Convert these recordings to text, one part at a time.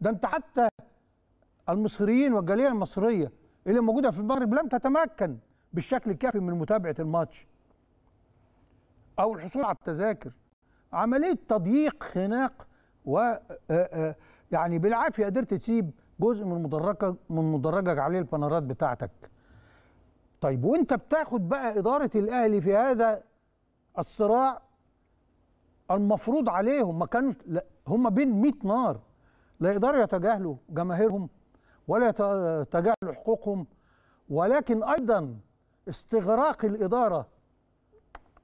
ده انت حتى المصريين والجاليه المصريه اللي موجوده في المغرب لم تتمكن بالشكل الكافي من متابعه الماتش او الحصول على التذاكر عمليه تضييق خناق و آه، آه، يعني بالعافيه قدرت تسيب جزء من مدرجك من مدرجك عليه البنرات بتاعتك طيب وانت بتاخد بقى اداره الاهلي في هذا الصراع المفروض عليهم ما كانوش هم بين 100 نار لا يقدروا يتجاهلوا جماهيرهم ولا يتجاهلوا حقوقهم ولكن ايضا استغراق الاداره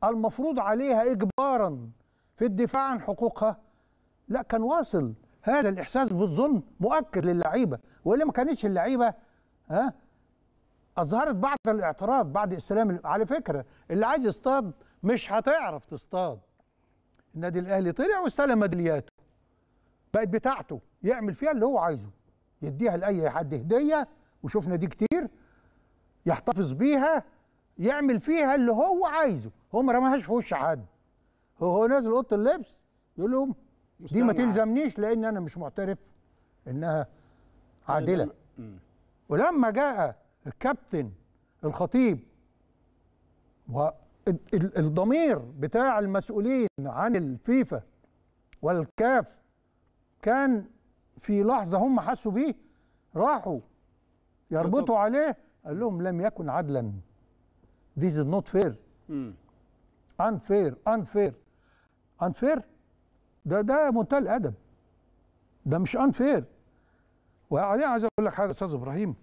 المفروض عليها اجبارا في الدفاع عن حقوقها لا كان واصل هذا الاحساس بالظلم مؤكد للعيبه والا ما كانتش اللعيبه ها اظهرت بعض الاعتراض بعد استلام على فكره اللي عايز يصطاد مش هتعرف تصطاد النادي الاهلي طلع واستلم ميدالياته بقت بتاعته يعمل فيها اللي هو عايزه يديها لاي حد هديه وشفنا دي كتير يحتفظ بيها يعمل فيها اللي هو عايزه هو ما رماهاش في وش حد هو هو نازل اوضه اللبس يقول لهم دي ما تلزمنيش لان انا مش معترف انها عادله ولما جاء الكابتن الخطيب والضمير بتاع المسؤولين عن الفيفا والكاف كان في لحظه هم حسوا بيه راحوا يربطوا عليه قال لهم لم يكن عدلا This is not fair unfair unfair unfair ده ده منتهى الادب ده مش unfair وبعدين عايز اقول لك حاجه استاذ ابراهيم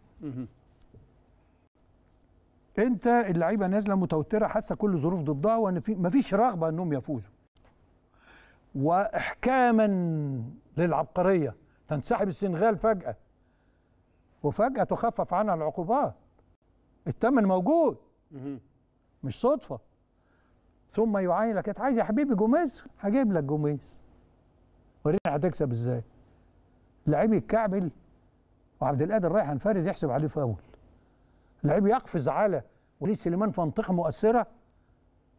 انت اللعيبه نازله متوتره حاسه كل ظروف ضدها وان في مفيش رغبه انهم يفوزوا واحكاما للعبقريه تنسحب السنغال فجاه وفجاه تخفف عنها العقوبات الثمن موجود مش صدفه ثم يعاين لك عايز يا حبيبي جوميز هجيب لك جوميز ورينا هتكسب ازاي لعيب يتكعبل وعبد القادر رايح انفرد يحسب عليه فاول لعيب يقفز على وليد سليمان في منطقه مؤثره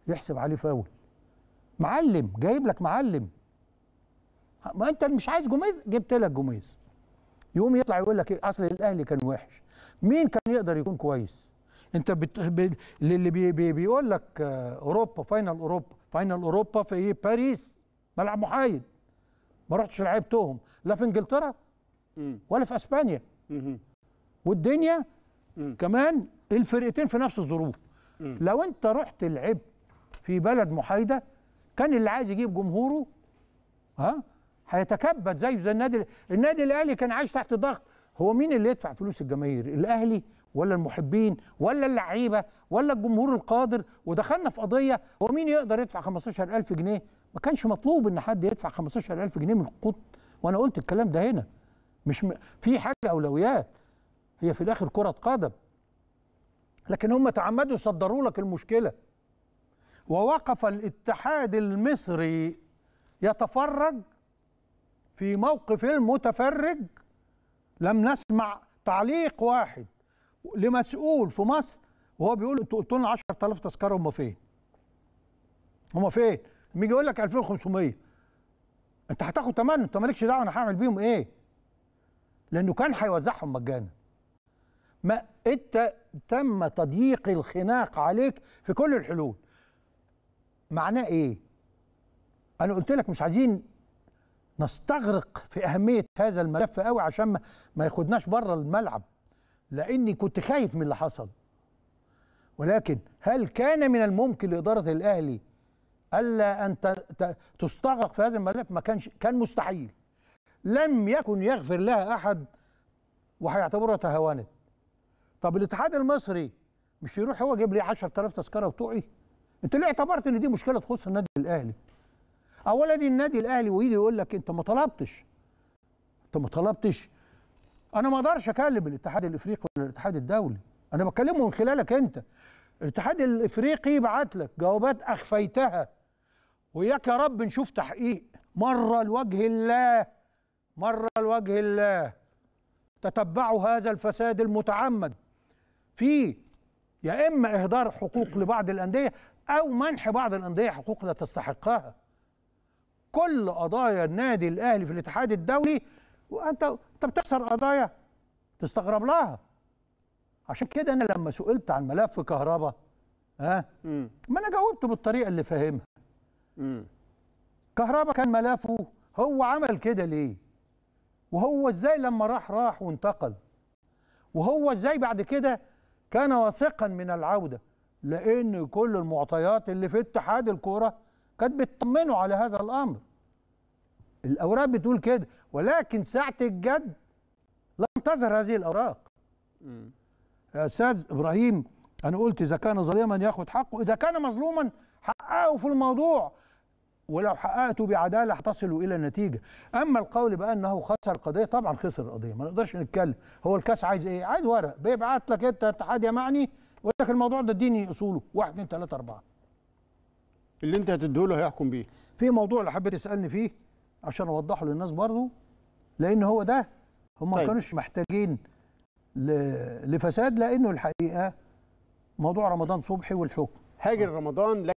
يحسب عليه فاول معلم جايب لك معلم ما انت مش عايز جوميز جبت لك جوميز يقوم يطلع يقول لك إيه؟ اصل الاهلي كان وحش مين كان يقدر يكون كويس انت بت... ب... اللي بي... بي... بيقول لك آه، اوروبا فاينل اوروبا فاينل اوروبا في ايه باريس ملعب محايد ما رحتش لعبتهم لا في انجلترا ولا في اسبانيا والدنيا كمان الفرقتين في نفس الظروف لو انت رحت لعبت في بلد محايده كان اللي عايز يجيب جمهوره ها هيتكبد زيه زي النادي النادي الاهلي كان عايش تحت ضغط هو مين اللي يدفع فلوس الجماهير الاهلي ولا المحبين ولا اللعيبه ولا الجمهور القادر ودخلنا في قضيه هو مين يقدر يدفع 15000 جنيه ما كانش مطلوب ان حد يدفع 15000 جنيه من القط وانا قلت الكلام ده هنا مش م... في حاجه اولويات هي في الاخر كره قدم لكن هم تعمدوا يصدروا لك المشكله ووقف الاتحاد المصري يتفرج في موقف المتفرج لم نسمع تعليق واحد لمسؤول في مصر وهو بيقول انتوا قلتوا لنا 10000 تذكره هم فين؟ هم فين؟ لما يجي يقول لك 2500 انت هتاخد ثمنه انت مالكش دعوه انا هعمل بيهم ايه؟ لانه كان هيوزعهم مجانا. ما انت تم تضييق الخناق عليك في كل الحلول. معناه ايه انا قلت لك مش عايزين نستغرق في اهميه هذا الملف قوي عشان ما ياخدناش بره الملعب لاني كنت خايف من اللي حصل ولكن هل كان من الممكن لاداره الاهلي الا ان تستغرق في هذا الملف ما كانش كان مستحيل لم يكن يغفر لها احد وهيعتبرها تهاونت طب الاتحاد المصري مش يروح هو يجيب لي 10000 تذكره وتوعي انت ليه اعتبرت ان دي مشكله تخص النادي الاهلي اولا النادي الاهلي ويجي يقول لك انت ما طلبتش انت ما طلبتش انا ما اقدرش اكلم الاتحاد الافريقي ولا الاتحاد الدولي انا بكلمه من خلالك انت الاتحاد الافريقي بعت لك جوابات اخفيتها وياك يا رب نشوف تحقيق مره لوجه الله مره لوجه الله تتبعوا هذا الفساد المتعمد في يا اما اهدار حقوق لبعض الانديه أو منح بعض الأندية حقوق لا تستحقها كل قضايا النادي الأهلي في الاتحاد الدولي وأنت أنت بتخسر قضايا تستغرب لها عشان كده أنا لما سئلت عن ملف كهرباء ها ما أنا جاوبته بالطريقة اللي فاهمها كهرباء كان ملفه هو عمل كده ليه وهو ازاي لما راح راح وانتقل وهو ازاي بعد كده كان واثقا من العوده لان كل المعطيات اللي في اتحاد الكوره كانت بتطمنه على هذا الامر الاوراق بتقول كده ولكن ساعه الجد لم تظهر هذه الاوراق يا استاذ ابراهيم انا قلت اذا كان ظالما ياخد حقه اذا كان مظلوما حققه في الموضوع ولو حققته بعداله هتصلوا الى النتيجه اما القول بانه خسر قضيه طبعا خسر القضيه ما نقدرش نتكلم هو الكاس عايز ايه عايز ورق بيبعت لك انت اتحاد يا معني يقول لك الموضوع ده اديني اصوله 1 2 3 4 اللي انت هتديهوله هيحكم بيه في موضوع اللي حبيت تسالني فيه عشان اوضحه للناس برضه لان هو ده هم ما طيب. كانوش محتاجين لفساد لانه الحقيقه موضوع رمضان صبحي والحكم هاجر رمضان